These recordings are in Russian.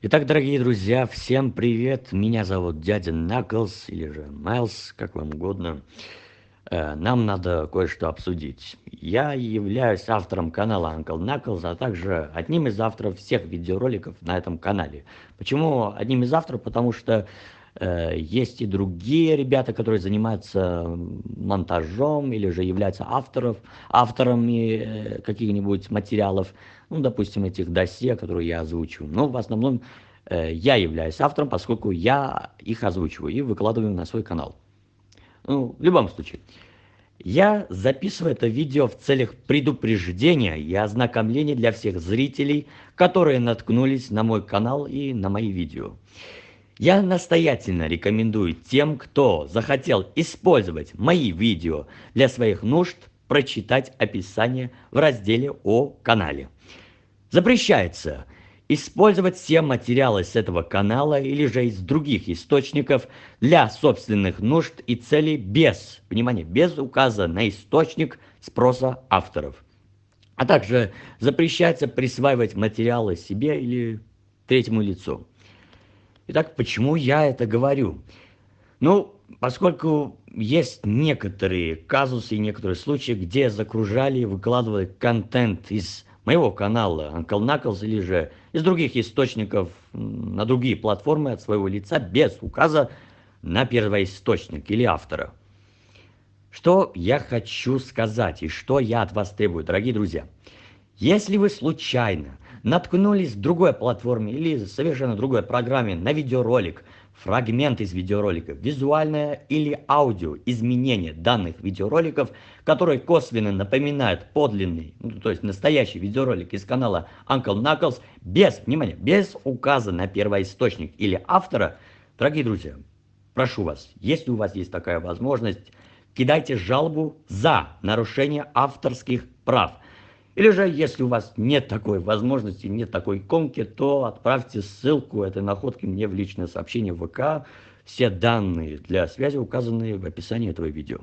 Итак, дорогие друзья, всем привет! Меня зовут дядя Наклс, или же Майлз, как вам угодно. Э, нам надо кое-что обсудить. Я являюсь автором канала Uncle Knuckles, а также одним из авторов всех видеороликов на этом канале. Почему одним из авторов? Потому что Э, есть и другие ребята, которые занимаются монтажом или же являются авторов, авторами э, каких-нибудь материалов, ну, допустим, этих досье, которые я озвучу. Но в основном э, я являюсь автором, поскольку я их озвучиваю и выкладываю на свой канал. Ну, в любом случае. Я записываю это видео в целях предупреждения и ознакомления для всех зрителей, которые наткнулись на мой канал и на мои видео я настоятельно рекомендую тем кто захотел использовать мои видео для своих нужд прочитать описание в разделе о канале запрещается использовать все материалы с этого канала или же из других источников для собственных нужд и целей без, внимание, без указа на источник спроса авторов. А также запрещается присваивать материалы себе или третьему лицу. Итак, почему я это говорю? Ну, поскольку есть некоторые казусы и некоторые случаи, где закружали, выкладывали контент из моего канала Uncle Knuckles или же из других источников на другие платформы от своего лица без указа на первоисточник или автора. Что я хочу сказать и что я от вас требую, дорогие друзья. Если вы случайно наткнулись в другой платформе или совершенно другой программе на видеоролик, фрагмент из видеоролика, визуальное или аудио изменение данных видеороликов, которые косвенно напоминают подлинный, ну, то есть настоящий видеоролик из канала Uncle Knuckles, без, внимания, без указа на первоисточник или автора, дорогие друзья, прошу вас, если у вас есть такая возможность, кидайте жалобу за нарушение авторских прав – или же, если у вас нет такой возможности, нет такой комки, то отправьте ссылку этой находки мне в личное сообщение в ВК. Все данные для связи указаны в описании этого видео.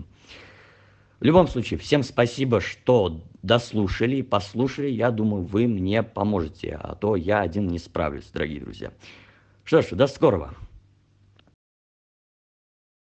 В любом случае, всем спасибо, что дослушали и послушали. Я думаю, вы мне поможете, а то я один не справлюсь, дорогие друзья. Что ж, до скорого.